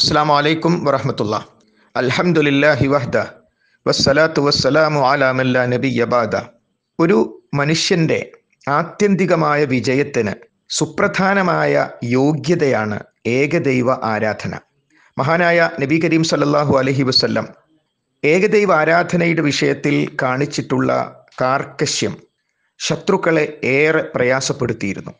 അസ്സാം വലൈക്കും വറഹമത്തുള്ള അൽഹമുല്ലാഹി വഹ്ദ വസ്സലാത്തു വസ്സലാമു അലാമല്ല നബി യബാദ ഒരു മനുഷ്യൻ്റെ ആത്യന്തികമായ വിജയത്തിന് സുപ്രധാനമായ യോഗ്യതയാണ് ഏകദൈവ ആരാധന മഹാനായ നബി കരീം സല്ലാഹു അലഹി വസ്ല്ലം ഏകദൈവ ആരാധനയുടെ വിഷയത്തിൽ കാണിച്ചിട്ടുള്ള കാർക്കശ്യം ശത്രുക്കളെ ഏറെ പ്രയാസപ്പെടുത്തിയിരുന്നു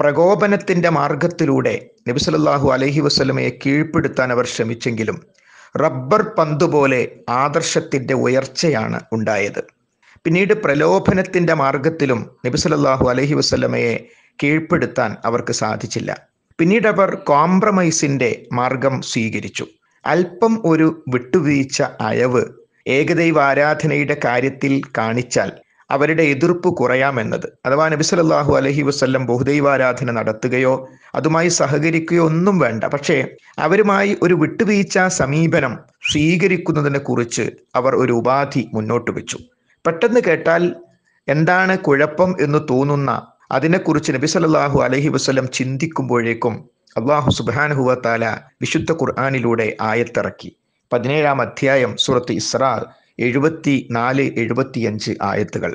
പ്രകോപനത്തിൻ്റെ മാർഗത്തിലൂടെ നബിസലല്ലാഹു അലഹി വസ്ലമയെ കീഴ്പ്പെടുത്താൻ അവർ ശ്രമിച്ചെങ്കിലും റബ്ബർ പന്ത് പോലെ ആദർശത്തിൻ്റെ ഉയർച്ചയാണ് ഉണ്ടായത് പിന്നീട് പ്രലോഭനത്തിൻ്റെ മാർഗത്തിലും നബിസലല്ലാഹു അലഹി വസ്ലമയെ കീഴ്പ്പെടുത്താൻ അവർക്ക് സാധിച്ചില്ല പിന്നീട് അവർ കോംപ്രമൈസിൻ്റെ മാർഗം സ്വീകരിച്ചു അല്പം ഒരു വിട്ടുവീഴ്ച അയവ് ഏകദൈവ ആരാധനയുടെ കാര്യത്തിൽ കാണിച്ചാൽ അവരുടെ എതിർപ്പ് കുറയാമെന്നത് അഥവാ നബിസലല്ലാഹു അലഹി വസ്ല്ലം ബഹുദൈവാരാധന നടത്തുകയോ അതുമായി സഹകരിക്കുകയോ ഒന്നും വേണ്ട പക്ഷേ അവരുമായി ഒരു വിട്ടുവീഴ്ച സമീപനം സ്വീകരിക്കുന്നതിനെ കുറിച്ച് അവർ ഒരു ഉപാധി മുന്നോട്ട് വെച്ചു പെട്ടെന്ന് കേട്ടാൽ എന്താണ് കുഴപ്പം എന്ന് തോന്നുന്ന അതിനെക്കുറിച്ച് നബി സല്ലാഹു അലഹി വസ്ലം ചിന്തിക്കുമ്പോഴേക്കും അള്ളാഹു സുബാൻ താല വിശുദ്ധ ഖുർആാനിലൂടെ ആയത്തിറക്കി പതിനേഴാം അധ്യായം സുറത്ത് ഇസ്രാർ എഴുപത്തി നാല് എഴുപത്തിയഞ്ച് ആയത്തുകൾ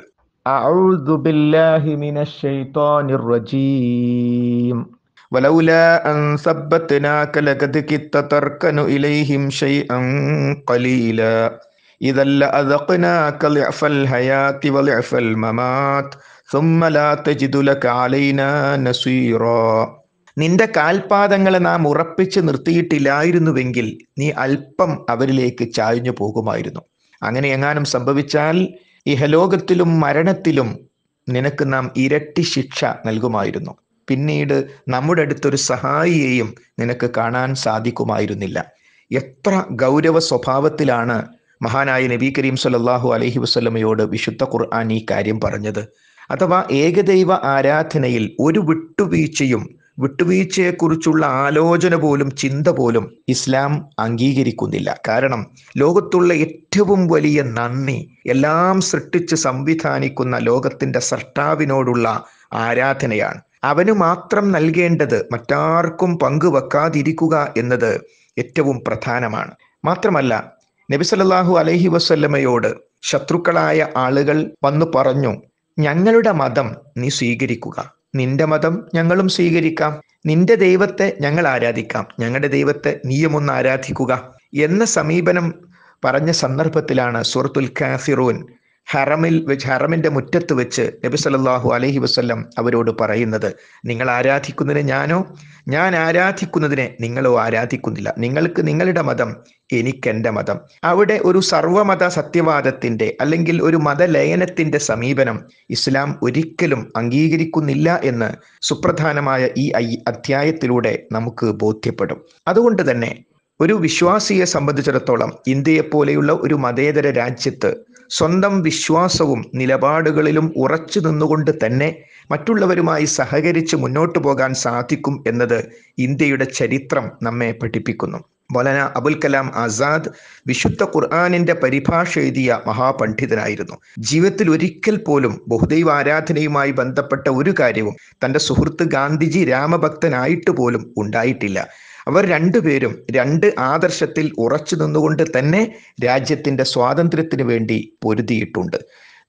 നിന്റെ കാൽപാദങ്ങളെ നാം ഉറപ്പിച്ചു നിർത്തിയിട്ടില്ലായിരുന്നുവെങ്കിൽ നീ അല്പം അവരിലേക്ക് ചായഞ്ഞു പോകുമായിരുന്നു അങ്ങനെ എങ്ങാനും സംഭവിച്ചാൽ ഇഹലോകത്തിലും മരണത്തിലും നിനക്ക് നാം ഇരട്ടി ശിക്ഷ നൽകുമായിരുന്നു പിന്നീട് നമ്മുടെ അടുത്തൊരു സഹായിയെയും നിനക്ക് കാണാൻ സാധിക്കുമായിരുന്നില്ല എത്ര ഗൗരവ സ്വഭാവത്തിലാണ് മഹാനായ നബി കരീം സലല്ലാഹു അലഹി വസ്ലമയോട് വിശുദ്ധ ഖുർആൻ ഈ കാര്യം പറഞ്ഞത് അഥവാ ഏകദൈവ ആരാധനയിൽ ഒരു വിട്ടുവീഴ്ചയും വിട്ടുവീഴ്ചയെക്കുറിച്ചുള്ള ആലോചന പോലും ചിന്ത പോലും ഇസ്ലാം അംഗീകരിക്കുന്നില്ല കാരണം ലോകത്തുള്ള ഏറ്റവും വലിയ നന്ദി എല്ലാം സൃഷ്ടിച്ച് സംവിധാനിക്കുന്ന ലോകത്തിൻ്റെ സർട്ടാവിനോടുള്ള ആരാധനയാണ് അവന് മാത്രം നൽകേണ്ടത് മറ്റാർക്കും പങ്കുവെക്കാതിരിക്കുക എന്നത് ഏറ്റവും പ്രധാനമാണ് മാത്രമല്ല നബിസലല്ലാഹു അലഹി വസ്ല്ലമയോട് ശത്രുക്കളായ ആളുകൾ വന്നു പറഞ്ഞു ഞങ്ങളുടെ മതം നീ സ്വീകരിക്കുക നിന്റെ മതം ഞങ്ങളും സ്വീകരിക്കാം നിന്റെ ദൈവത്തെ ഞങ്ങൾ ആരാധിക്കാം ഞങ്ങളുടെ ദൈവത്തെ നീയുമൊന്ന് ആരാധിക്കുക എന്ന സമീപനം പറഞ്ഞ സന്ദർഭത്തിലാണ് സൂറത്തുൽ കാഫിറൂൻ ഹറമിൽ വെച്ച് ഹറമിൻ്റെ മുറ്റത്ത് വെച്ച് നബി സല്ലാഹു അലഹി വസ്ല്ലം അവരോട് പറയുന്നത് നിങ്ങൾ ആരാധിക്കുന്നതിനെ ഞാനോ ഞാൻ ആരാധിക്കുന്നതിനെ നിങ്ങളോ ആരാധിക്കുന്നില്ല നിങ്ങൾക്ക് നിങ്ങളുടെ മതം എനിക്കെൻ്റെ മതം അവിടെ ഒരു സർവമത സത്യവാദത്തിൻ്റെ അല്ലെങ്കിൽ ഒരു മതലയനത്തിൻ്റെ സമീപനം ഇസ്ലാം ഒരിക്കലും അംഗീകരിക്കുന്നില്ല എന്ന് സുപ്രധാനമായ ഈ അധ്യായത്തിലൂടെ നമുക്ക് ബോധ്യപ്പെടും അതുകൊണ്ട് തന്നെ ഒരു വിശ്വാസിയെ സംബന്ധിച്ചിടത്തോളം ഇന്ത്യയെപ്പോലെയുള്ള ഒരു മതേതര രാജ്യത്ത് സ്വന്തം വിശ്വാസവും നിലപാടുകളിലും ഉറച്ചു നിന്നുകൊണ്ട് തന്നെ മറ്റുള്ളവരുമായി സഹകരിച്ച് മുന്നോട്ടു പോകാൻ സാധിക്കും എന്നത് ഇന്ത്യയുടെ ചരിത്രം നമ്മെ പഠിപ്പിക്കുന്നു മൊലന അബുൽ കലാം ആസാദ് വിശുദ്ധ ഖുർആാനിന്റെ പരിഭാഷ എഴുതിയ മഹാപണ്ഡിതനായിരുന്നു ജീവിതത്തിൽ ഒരിക്കൽ പോലും ബഹുദൈവ ആരാധനയുമായി ബന്ധപ്പെട്ട ഒരു കാര്യവും തൻ്റെ സുഹൃത്ത് ഗാന്ധിജി രാമഭക്തനായിട്ട് പോലും ഉണ്ടായിട്ടില്ല അവർ രണ്ടുപേരും രണ്ട് ആദർശത്തിൽ ഉറച്ചു നിന്നുകൊണ്ട് തന്നെ രാജ്യത്തിൻ്റെ സ്വാതന്ത്ര്യത്തിന് വേണ്ടി പൊരുതിയിട്ടുണ്ട്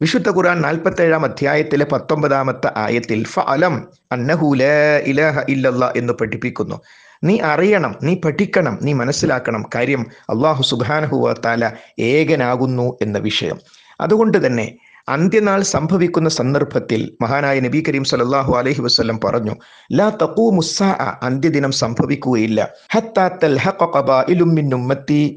വിശുദ്ധ ഖുർആൻ ഏഴാം അധ്യായത്തിലെ പത്തൊമ്പതാമത്തെ ആയത്തിൽ ഫലം അന്നഹൂല ഇലഹ ഇല്ലല്ല എന്ന് പഠിപ്പിക്കുന്നു നീ അറിയണം നീ പഠിക്കണം നീ മനസ്സിലാക്കണം കാര്യം അള്ളാഹു സുബാനഹുവ താല ഏകനാകുന്നു എന്ന വിഷയം അതുകൊണ്ട് തന്നെ അന്ത്യനാൾ സംഭവിക്കുന്ന സന്ദർഭത്തിൽ മഹാനായ നബി കരീം സലല്ലാഹു അലഹി വസ്ലം പറഞ്ഞു ലാ തക്കൂ മുസ്സാ അന്ത്യദിനം സംഭവിക്കുകയില്ല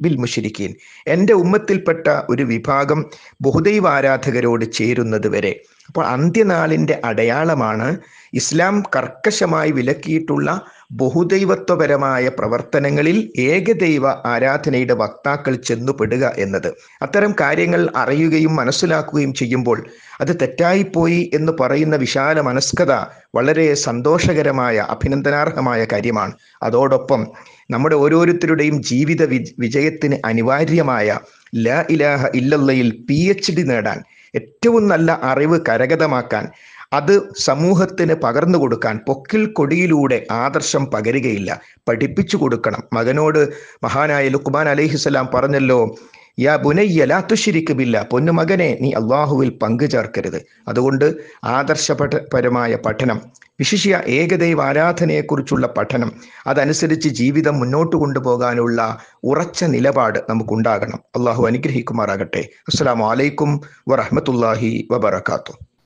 ബിൽ മുഷിരിക്കീൻ എൻ്റെ ഉമ്മത്തിൽപ്പെട്ട ഒരു വിഭാഗം ബഹുദൈവ ആരാധകരോട് ചേരുന്നത് വരെ അപ്പോൾ അന്ത്യനാളിന്റെ അടയാളമാണ് ഇസ്ലാം കർക്കശമായി വിലക്കിയിട്ടുള്ള ബഹുദൈവത്വപരമായ പ്രവർത്തനങ്ങളിൽ ഏകദൈവ ആരാധനയുടെ വക്താക്കൾ ചെന്നുപെടുക എന്നത് അത്തരം കാര്യങ്ങൾ അറിയുകയും മനസ്സിലാക്കുകയും ചെയ്യുമ്പോൾ അത് തെറ്റായിപ്പോയി എന്ന് പറയുന്ന വിശാല മനസ്കത വളരെ സന്തോഷകരമായ അഭിനന്ദനാർഹമായ കാര്യമാണ് അതോടൊപ്പം നമ്മുടെ ഓരോരുത്തരുടെയും ജീവിത വിജയത്തിന് അനിവാര്യമായ ല ഇലാഹ ഇല്ലയിൽ പി എച്ച് ഡി നേടാൻ ഏറ്റവും നല്ല അറിവ് കരഗതമാക്കാൻ അത് സമൂഹത്തിന് പകർന്നു കൊടുക്കാൻ പൊക്കിൽ കൊടിയിലൂടെ ആദർശം പകരുകയില്ല പഠിപ്പിച്ചു കൊടുക്കണം മകനോട് മഹാനായ ലുക്മാൻ അലഹിസ്സലാം പറഞ്ഞല്ലോ യാ ബുനയ്യ ലാ തുശിരിക്ക് ബില്ല പൊന്നു മകനെ നീ അള്ളാഹുവിൽ പങ്കു ചേർക്കരുത് അതുകൊണ്ട് ആദർശപരമായ പഠനം വിശിഷ്യ ഏകദൈവ ആരാധനയെക്കുറിച്ചുള്ള പഠനം അതനുസരിച്ച് ജീവിതം മുന്നോട്ട് കൊണ്ടുപോകാനുള്ള ഉറച്ച നിലപാട് നമുക്കുണ്ടാകണം അള്ളാഹു അനുഗ്രഹിക്കുമാറാകട്ടെ അസ്സാം വലൈക്കും വറഹമത്തല്ലാഹി വബർക്കാത്തു